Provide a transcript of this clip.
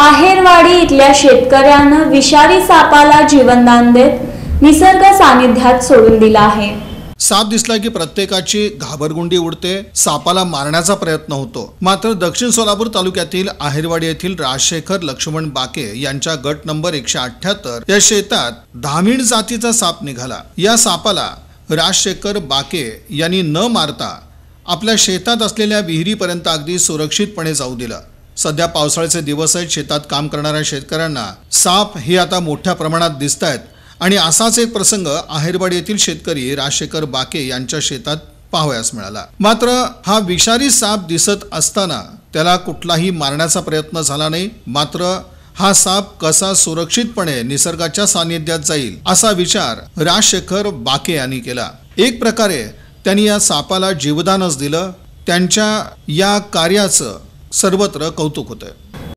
आहेरवाडी इथल्या शेतकऱ्यानं विषारी सापाला जीवनदान देत निसर्ग सानिध्यात सोडून दिला आहे साप दिसला की प्रत्येकाची घाबरगुंडी उडते सापाला मारण्याचा प्रयत्न होतो मात्र दक्षिण सोलापूर तालुक्यातील आहेरवाडी येथील राजशेखर लक्ष्मण बाके यांच्या गट नंबर एकशे अठ्याहत्तर या शेतात धामीण जातीचा साप निघाला या सापाला राजशेखर बाके यांनी न मारता आपल्या शेतात असलेल्या विहिरीपर्यंत अगदी सुरक्षितपणे जाऊ दिलं सध्या पावसाळ्याचे दिवस आहेत शेतात काम करणाऱ्या शेतकऱ्यांना साप हे आता मोठ्या प्रमाणात दिसत आहेत आणि असाच एक प्रसंग आहेरवाडी येथील शेतकरी राजशेखर बाके यांच्या शेतात पाहावयास मिळाला मात्र हा विषारी साप दिसत असताना त्याला कुठलाही मारण्याचा प्रयत्न झाला नाही मात्र हा साप कसा सुरक्षितपणे निसर्गाच्या सानिध्यात जाईल असा विचार राजशेखर बाके यांनी केला एक प्रकारे त्यांनी या सापाला जीवदानच दिलं त्यांच्या या कार्याचं सर्वत्र कौतुक होतं